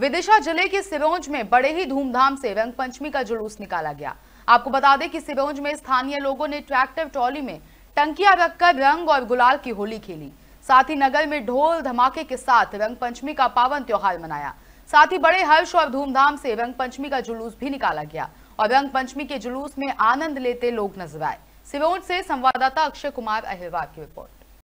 विदिशा जिले के सिरोंज में बड़े ही धूमधाम से रंग पंचमी का जुलूस निकाला गया आपको बता दें कि सिरोंज में स्थानीय लोगों ने ट्रैक्टर ट्रॉली में टंकिया रखकर रंग और गुलाल की होली खेली साथ ही नगर में ढोल धमाके के साथ रंग पंचमी का पावन त्योहार मनाया साथ ही बड़े हर्ष और धूमधाम से रंग पंचमी का जुलूस भी निकाला गया और रंग पंचमी के जुलूस में आनंद लेते लोग नजर आए सिरोंज से संवाददाता अक्षय कुमार अहिरवार की रिपोर्ट